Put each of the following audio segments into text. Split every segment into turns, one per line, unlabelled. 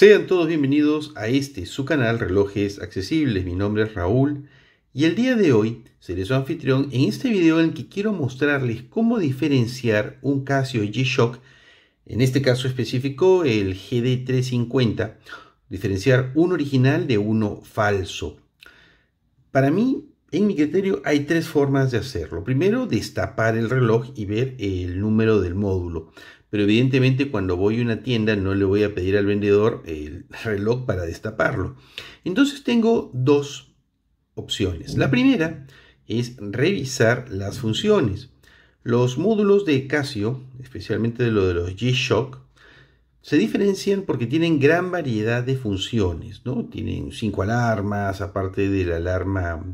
Sean todos bienvenidos a este, su canal Relojes Accesibles. Mi nombre es Raúl y el día de hoy seré su anfitrión en este video en el que quiero mostrarles cómo diferenciar un Casio G-Shock, en este caso específico el GD350, diferenciar un original de uno falso. Para mí, en mi criterio, hay tres formas de hacerlo. Primero, destapar el reloj y ver el número del módulo. Pero evidentemente cuando voy a una tienda no le voy a pedir al vendedor el reloj para destaparlo. Entonces tengo dos opciones. La primera es revisar las funciones. Los módulos de Casio, especialmente de lo de los G-Shock, se diferencian porque tienen gran variedad de funciones, ¿no? Tienen cinco alarmas, aparte de la alarma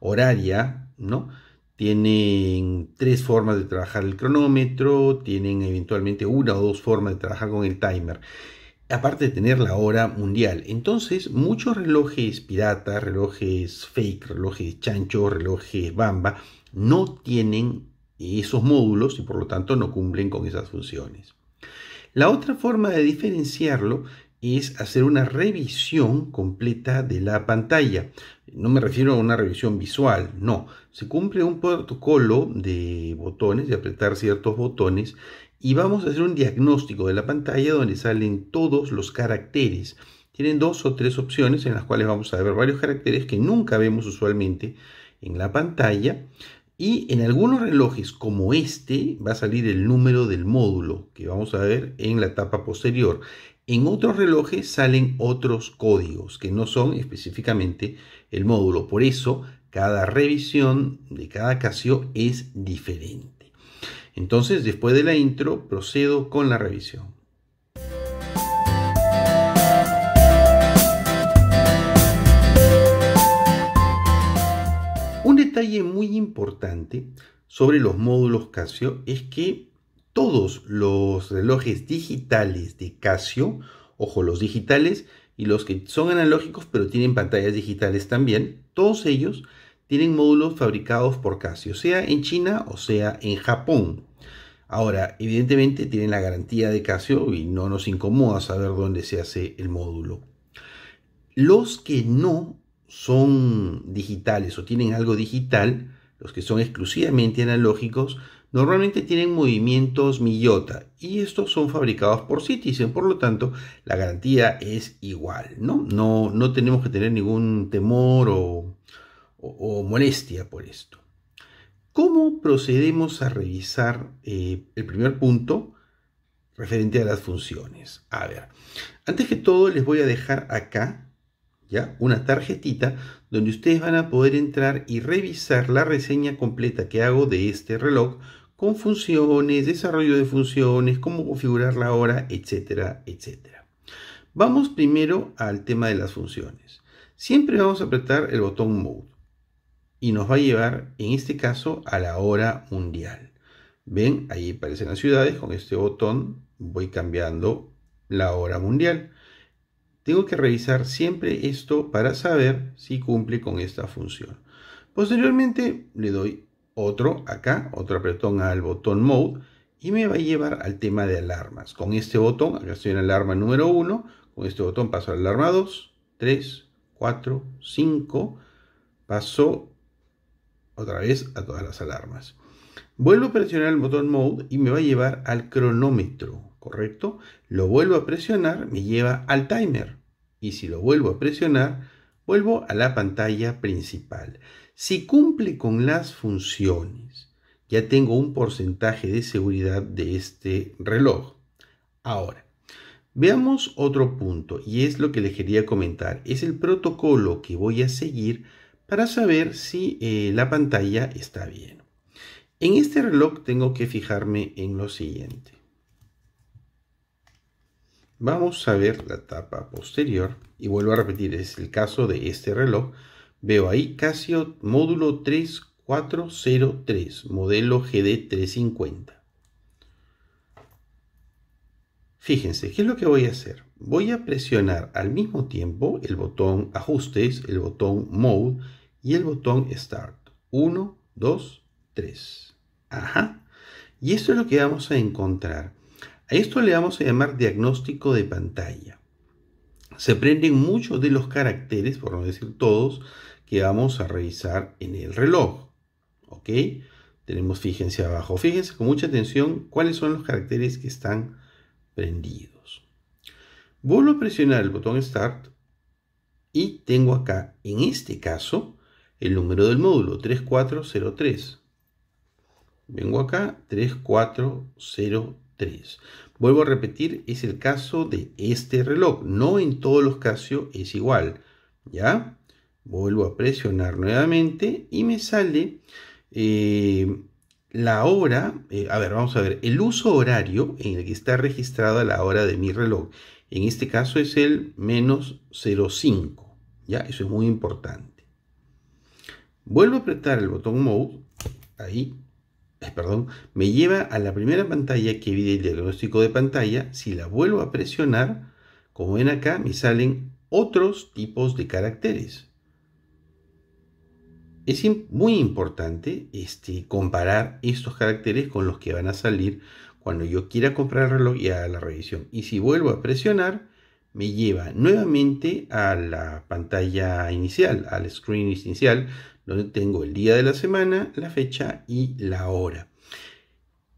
horaria, ¿no? tienen tres formas de trabajar el cronómetro, tienen eventualmente una o dos formas de trabajar con el timer, aparte de tener la hora mundial. Entonces, muchos relojes pirata, relojes fake, relojes chancho, relojes bamba, no tienen esos módulos y por lo tanto no cumplen con esas funciones. La otra forma de diferenciarlo es hacer una revisión completa de la pantalla. No me refiero a una revisión visual, no. Se cumple un protocolo de botones, de apretar ciertos botones, y vamos a hacer un diagnóstico de la pantalla donde salen todos los caracteres. Tienen dos o tres opciones en las cuales vamos a ver varios caracteres que nunca vemos usualmente en la pantalla. Y en algunos relojes como este va a salir el número del módulo que vamos a ver en la etapa posterior. En otros relojes salen otros códigos que no son específicamente el módulo. Por eso cada revisión de cada Casio es diferente. Entonces, después de la intro, procedo con la revisión. Un detalle muy importante sobre los módulos Casio es que todos los relojes digitales de Casio, ojo, los digitales y los que son analógicos pero tienen pantallas digitales también, todos ellos tienen módulos fabricados por Casio, sea en China o sea en Japón. Ahora, evidentemente tienen la garantía de Casio y no nos incomoda saber dónde se hace el módulo. Los que no son digitales o tienen algo digital, los que son exclusivamente analógicos, normalmente tienen movimientos Miyota y estos son fabricados por Citizen, por lo tanto la garantía es igual, ¿no? No, no tenemos que tener ningún temor o, molestia por esto. ¿Cómo procedemos a revisar eh, el primer punto referente a las funciones? A ver, antes que todo les voy a dejar acá ¿Ya? Una tarjetita donde ustedes van a poder entrar y revisar la reseña completa que hago de este reloj con funciones, desarrollo de funciones, cómo configurar la hora, etcétera, etcétera. Vamos primero al tema de las funciones. Siempre vamos a apretar el botón Mode y nos va a llevar, en este caso, a la hora mundial. Ven, ahí aparecen las ciudades, con este botón voy cambiando la hora mundial. Tengo que revisar siempre esto para saber si cumple con esta función. Posteriormente le doy otro acá, otro apretón al botón Mode y me va a llevar al tema de alarmas. Con este botón, acá estoy en alarma número 1, con este botón paso a la alarma 2, 3, 4, 5, paso otra vez a todas las alarmas. Vuelvo a presionar el botón Mode y me va a llevar al cronómetro, ¿correcto? Lo vuelvo a presionar, me lleva al timer. Y si lo vuelvo a presionar, Vuelvo a la pantalla principal. Si cumple con las funciones, ya tengo un porcentaje de seguridad de este reloj. Ahora, veamos otro punto y es lo que les quería comentar. Es el protocolo que voy a seguir para saber si eh, la pantalla está bien. En este reloj tengo que fijarme en lo siguiente. Vamos a ver la tapa posterior y vuelvo a repetir, es el caso de este reloj. Veo ahí Casio módulo 3403, modelo GD350. Fíjense, ¿qué es lo que voy a hacer? Voy a presionar al mismo tiempo el botón ajustes, el botón mode y el botón start. 1, 2, 3. Ajá. Y esto es lo que vamos a encontrar a esto le vamos a llamar diagnóstico de pantalla. Se prenden muchos de los caracteres, por no decir todos, que vamos a revisar en el reloj. ¿Ok? Tenemos, fíjense abajo, fíjense con mucha atención cuáles son los caracteres que están prendidos. Vuelvo a presionar el botón Start y tengo acá, en este caso, el número del módulo 3403. Vengo acá, 3403. 3. Vuelvo a repetir, es el caso de este reloj. No en todos los casos es igual. ¿Ya? Vuelvo a presionar nuevamente y me sale eh, la hora. Eh, a ver, vamos a ver. El uso horario en el que está registrada la hora de mi reloj. En este caso es el menos 05. ¿Ya? Eso es muy importante. Vuelvo a apretar el botón Mode. Ahí perdón, me lleva a la primera pantalla que vi el diagnóstico de pantalla. Si la vuelvo a presionar, como ven acá, me salen otros tipos de caracteres. Es muy importante este, comparar estos caracteres con los que van a salir cuando yo quiera comprar el reloj y a la revisión. Y si vuelvo a presionar, me lleva nuevamente a la pantalla inicial, al screen inicial, donde tengo el día de la semana, la fecha y la hora.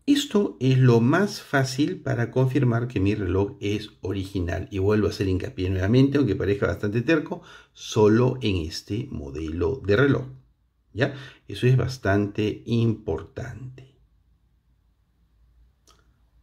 Esto es lo más fácil para confirmar que mi reloj es original. Y vuelvo a hacer hincapié nuevamente, aunque parezca bastante terco, solo en este modelo de reloj. ¿Ya? Eso es bastante importante.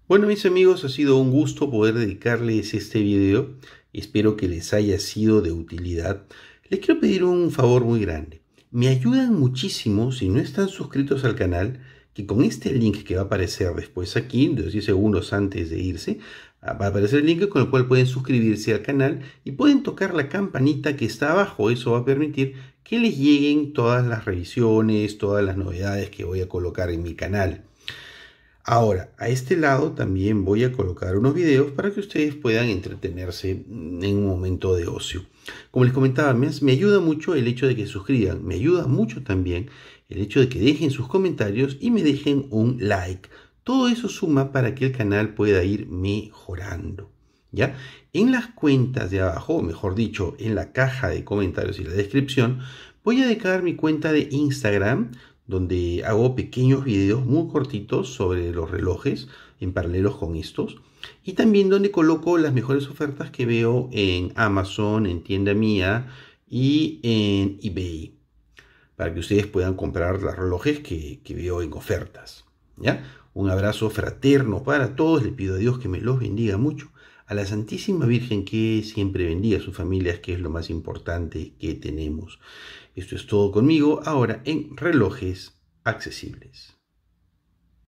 Bueno mis amigos, ha sido un gusto poder dedicarles este video. Espero que les haya sido de utilidad. Les quiero pedir un favor muy grande. Me ayudan muchísimo si no están suscritos al canal que con este link que va a aparecer después aquí, 10 segundos antes de irse, ah, va a aparecer el link con el cual pueden suscribirse al canal y pueden tocar la campanita que está abajo. Eso va a permitir que les lleguen todas las revisiones, todas las novedades que voy a colocar en mi canal. Ahora, a este lado también voy a colocar unos videos para que ustedes puedan entretenerse en un momento de ocio. Como les comentaba, me, ayuda mucho el hecho de que suscriban, me ayuda mucho también el hecho de que dejen sus comentarios y me dejen un like. Todo eso suma para que el canal pueda ir mejorando. ¿Ya? En las cuentas de abajo, o mejor dicho, en la caja de comentarios y la descripción, voy a dejar mi cuenta de Instagram, donde hago pequeños videos muy cortitos sobre los relojes en paralelos con estos y también donde coloco las mejores ofertas que veo en Amazon, en tienda mía y en eBay para que ustedes puedan comprar los relojes que, veo en ofertas. ¿ya? Un abrazo fraterno para todos, le pido a Dios que me los bendiga mucho a la Santísima Virgen que siempre bendiga a sus familias, que es lo más importante que tenemos. Esto es todo conmigo ahora en relojes accesibles.